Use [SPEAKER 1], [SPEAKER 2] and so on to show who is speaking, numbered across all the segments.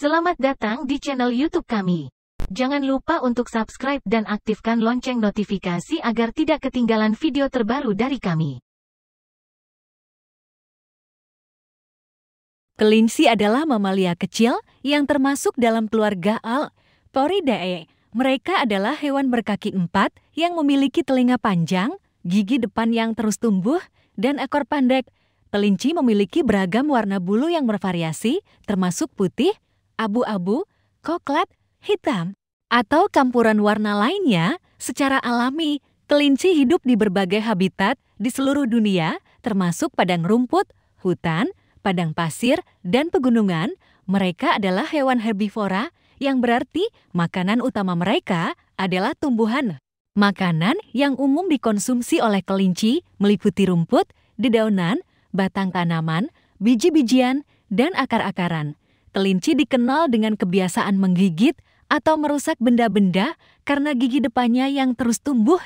[SPEAKER 1] Selamat datang di channel YouTube kami. Jangan lupa untuk subscribe dan aktifkan lonceng notifikasi agar tidak ketinggalan video terbaru dari kami. Kelinci adalah mamalia kecil yang termasuk dalam keluarga Alporidae. Mereka adalah hewan berkaki empat yang memiliki telinga panjang, gigi depan yang terus tumbuh, dan ekor pendek. Kelinci memiliki beragam warna bulu yang bervariasi, termasuk putih, abu-abu, coklat, hitam, atau campuran warna lainnya, secara alami, kelinci hidup di berbagai habitat di seluruh dunia, termasuk padang rumput, hutan, padang pasir, dan pegunungan. Mereka adalah hewan herbivora, yang berarti makanan utama mereka adalah tumbuhan. Makanan yang umum dikonsumsi oleh kelinci meliputi rumput, dedaunan, batang tanaman, biji-bijian, dan akar-akaran. Kelinci dikenal dengan kebiasaan menggigit atau merusak benda-benda karena gigi depannya yang terus tumbuh.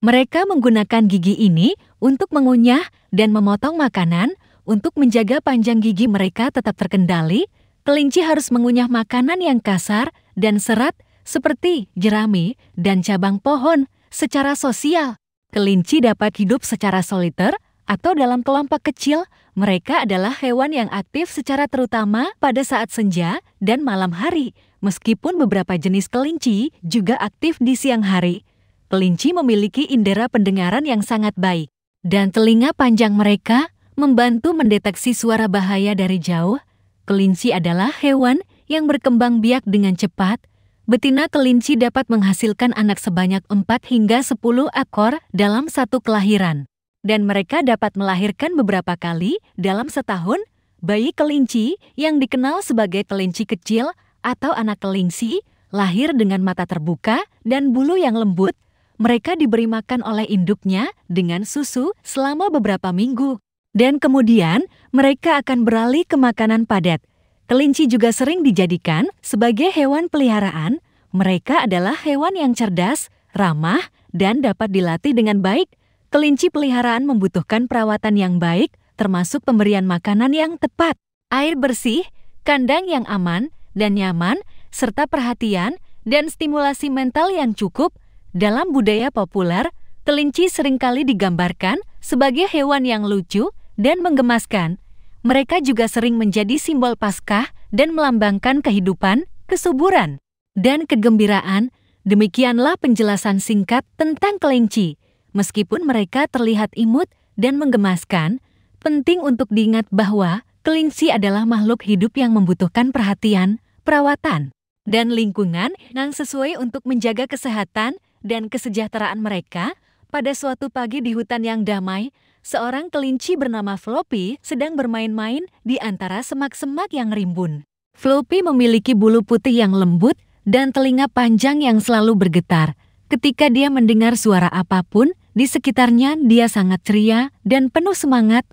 [SPEAKER 1] Mereka menggunakan gigi ini untuk mengunyah dan memotong makanan untuk menjaga panjang gigi mereka tetap terkendali. Kelinci harus mengunyah makanan yang kasar dan serat seperti jerami dan cabang pohon secara sosial. Kelinci dapat hidup secara soliter atau dalam kelompok kecil mereka adalah hewan yang aktif secara terutama pada saat senja dan malam hari, meskipun beberapa jenis kelinci juga aktif di siang hari. Kelinci memiliki indera pendengaran yang sangat baik, dan telinga panjang mereka membantu mendeteksi suara bahaya dari jauh. Kelinci adalah hewan yang berkembang biak dengan cepat. Betina kelinci dapat menghasilkan anak sebanyak 4 hingga 10 ekor dalam satu kelahiran dan mereka dapat melahirkan beberapa kali dalam setahun bayi kelinci yang dikenal sebagai kelinci kecil atau anak kelinci lahir dengan mata terbuka dan bulu yang lembut. Mereka diberi makan oleh induknya dengan susu selama beberapa minggu. Dan kemudian mereka akan beralih ke makanan padat. Kelinci juga sering dijadikan sebagai hewan peliharaan. Mereka adalah hewan yang cerdas, ramah, dan dapat dilatih dengan baik Kelinci peliharaan membutuhkan perawatan yang baik, termasuk pemberian makanan yang tepat, air bersih, kandang yang aman dan nyaman, serta perhatian dan stimulasi mental yang cukup. Dalam budaya populer, kelinci seringkali digambarkan sebagai hewan yang lucu dan menggemaskan. Mereka juga sering menjadi simbol Paskah dan melambangkan kehidupan, kesuburan, dan kegembiraan. Demikianlah penjelasan singkat tentang kelinci. Meskipun mereka terlihat imut dan menggemaskan, penting untuk diingat bahwa kelinci adalah makhluk hidup yang membutuhkan perhatian, perawatan, dan lingkungan yang sesuai untuk menjaga kesehatan dan kesejahteraan mereka. Pada suatu pagi di hutan yang damai, seorang kelinci bernama Floppy sedang bermain-main di antara semak-semak yang rimbun. Floppy memiliki bulu putih yang lembut dan telinga panjang yang selalu bergetar. Ketika dia mendengar suara apapun, di sekitarnya dia sangat ceria dan penuh semangat.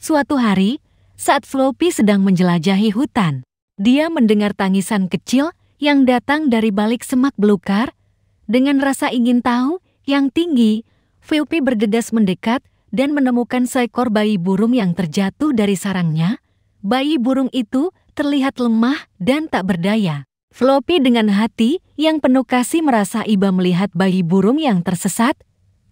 [SPEAKER 1] Suatu hari, saat Floppy sedang menjelajahi hutan, dia mendengar tangisan kecil yang datang dari balik semak belukar. Dengan rasa ingin tahu yang tinggi, Floppy bergegas mendekat dan menemukan seekor bayi burung yang terjatuh dari sarangnya. Bayi burung itu terlihat lemah dan tak berdaya. Floppy dengan hati yang penuh kasih merasa iba melihat bayi burung yang tersesat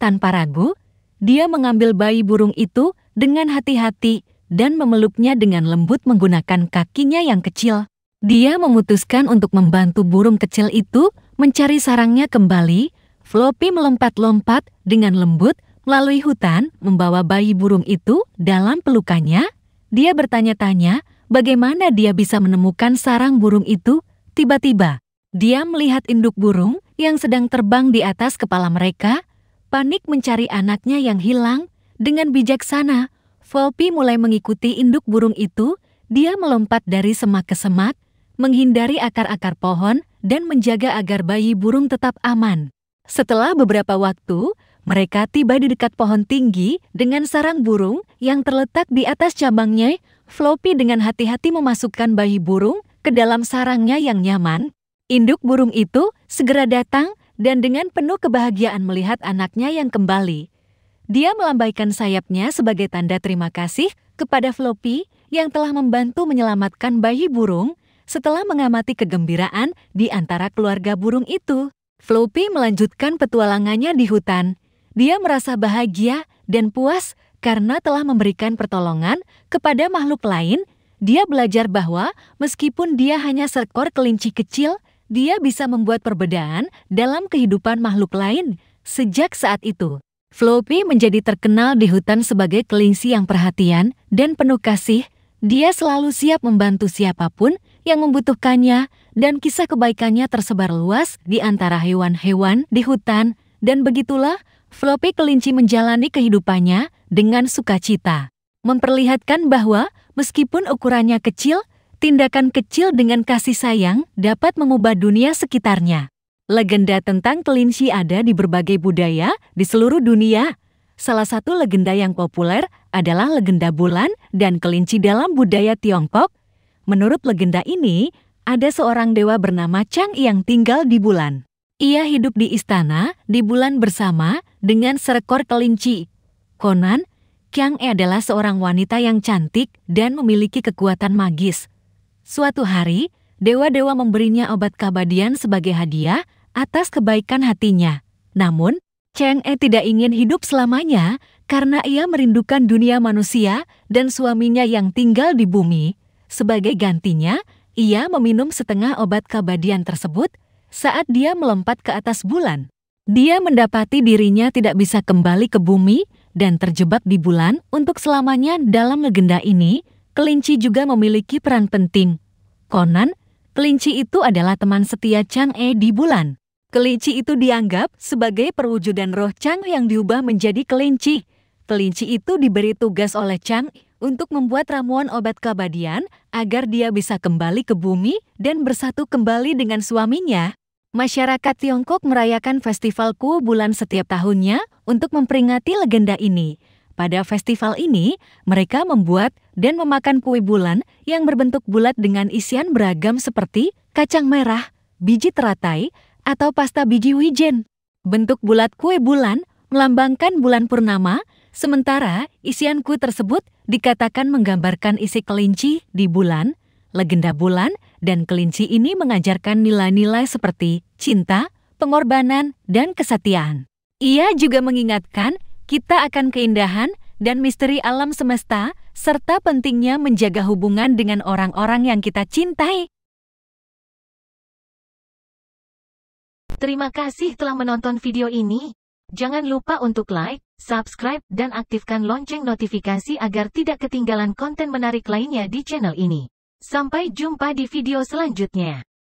[SPEAKER 1] tanpa ragu, dia mengambil bayi burung itu dengan hati-hati dan memeluknya dengan lembut menggunakan kakinya yang kecil. Dia memutuskan untuk membantu burung kecil itu mencari sarangnya kembali. Floppy melompat-lompat dengan lembut melalui hutan membawa bayi burung itu dalam pelukannya. Dia bertanya-tanya bagaimana dia bisa menemukan sarang burung itu. Tiba-tiba, dia melihat induk burung yang sedang terbang di atas kepala mereka panik mencari anaknya yang hilang, dengan bijaksana, Volpi mulai mengikuti induk burung itu, dia melompat dari semak ke semak, menghindari akar-akar pohon, dan menjaga agar bayi burung tetap aman. Setelah beberapa waktu, mereka tiba di dekat pohon tinggi dengan sarang burung yang terletak di atas cabangnya. Floppy dengan hati-hati memasukkan bayi burung ke dalam sarangnya yang nyaman. Induk burung itu segera datang dan dengan penuh kebahagiaan melihat anaknya yang kembali. Dia melambaikan sayapnya sebagai tanda terima kasih kepada Floppy yang telah membantu menyelamatkan bayi burung setelah mengamati kegembiraan di antara keluarga burung itu. Floppy melanjutkan petualangannya di hutan. Dia merasa bahagia dan puas karena telah memberikan pertolongan kepada makhluk lain. Dia belajar bahwa meskipun dia hanya seekor kelinci kecil, dia bisa membuat perbedaan dalam kehidupan makhluk lain. Sejak saat itu, Floppy menjadi terkenal di hutan sebagai kelinci yang perhatian dan penuh kasih. Dia selalu siap membantu siapapun yang membutuhkannya dan kisah kebaikannya tersebar luas di antara hewan-hewan di hutan dan begitulah Floppy kelinci menjalani kehidupannya dengan sukacita. Memperlihatkan bahwa meskipun ukurannya kecil, tindakan kecil dengan kasih sayang dapat mengubah dunia sekitarnya. Legenda tentang kelinci ada di berbagai budaya di seluruh dunia. Salah satu legenda yang populer adalah legenda bulan dan kelinci dalam budaya Tiongkok. Menurut legenda ini, ada seorang dewa bernama Chang yang tinggal di bulan. Ia hidup di istana di bulan bersama dengan serekor kelinci. Konan, Chang adalah seorang wanita yang cantik dan memiliki kekuatan magis. Suatu hari, dewa-dewa memberinya obat kabadian sebagai hadiah atas kebaikan hatinya. Namun, Cheng E tidak ingin hidup selamanya karena ia merindukan dunia manusia dan suaminya yang tinggal di bumi. Sebagai gantinya, ia meminum setengah obat kabadian tersebut saat dia melompat ke atas bulan. Dia mendapati dirinya tidak bisa kembali ke bumi dan terjebak di bulan untuk selamanya dalam legenda ini kelinci juga memiliki peran penting. Konan, kelinci itu adalah teman setia Chang E di bulan. Kelinci itu dianggap sebagai perwujudan roh Chang yang diubah menjadi kelinci. Kelinci itu diberi tugas oleh Chang untuk membuat ramuan obat kabadian agar dia bisa kembali ke bumi dan bersatu kembali dengan suaminya. Masyarakat Tiongkok merayakan festival Ku bulan setiap tahunnya untuk memperingati legenda ini. Pada festival ini, mereka membuat dan memakan kue bulan yang berbentuk bulat dengan isian beragam seperti kacang merah, biji teratai, atau pasta biji wijen. Bentuk bulat kue bulan melambangkan bulan purnama, sementara isian kue tersebut dikatakan menggambarkan isi kelinci di bulan, legenda bulan, dan kelinci ini mengajarkan nilai-nilai seperti cinta, pengorbanan, dan kesetiaan. Ia juga mengingatkan kita akan keindahan dan misteri alam semesta, serta pentingnya menjaga hubungan dengan orang-orang yang kita cintai. Terima kasih telah menonton video ini. Jangan lupa untuk like, subscribe, dan aktifkan lonceng notifikasi agar tidak ketinggalan konten menarik lainnya di channel ini. Sampai jumpa di video selanjutnya.